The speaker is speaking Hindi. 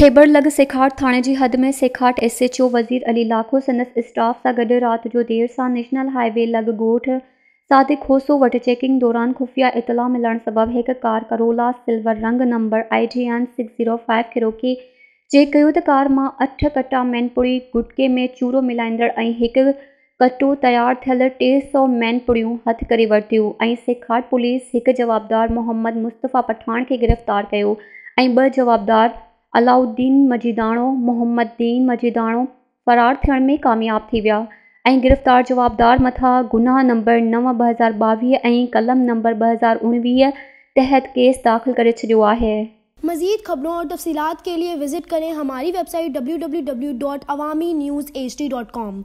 खेबर लग सेखाट थाने जी हद में सेखाट एस एच ओ वज़ीर अली लाखो संदसि स्टाफ सां गड रात जो देर सां नेशनल हाईवे लग गोठ सादिक खोसो वटि चेकिंग दौरान खुफ़िया इतला मिलने सबब एक कार करोला सिल्वर रंग number I G N six zero five के रोके चेक कयो त कार मां अठ कट्टा मैनपुड़ी गुटके में चूरो मिलाईंदड़ एक कट्टो तैयार तयारु थियल टे सौ मैनपुड़ियूं हथ कर वरितियूं ऐं सेखाट पुलिस एक जवाबदार मोहम्मद मुस्तफ़ा पठान के गिरफ़्तार किया ऐं जवाबदार अलाउद्दीन मजिदाणो मोहम्मदीन मजिदाणो फ़रार थियण में कामयाब थी विया ऐं गिरफ़्तार जवाबदार मथां गुनाह नंबर नव ॿ हज़ार ॿावीह ऐं कलम नंबर ॿ हज़ार उणिवीह तहत केस दाख़िल करे छॾियो आहे मजीद खबरों और तफसीत के लिए विजिट करें हमारी website W W W dot Awami news H D dot com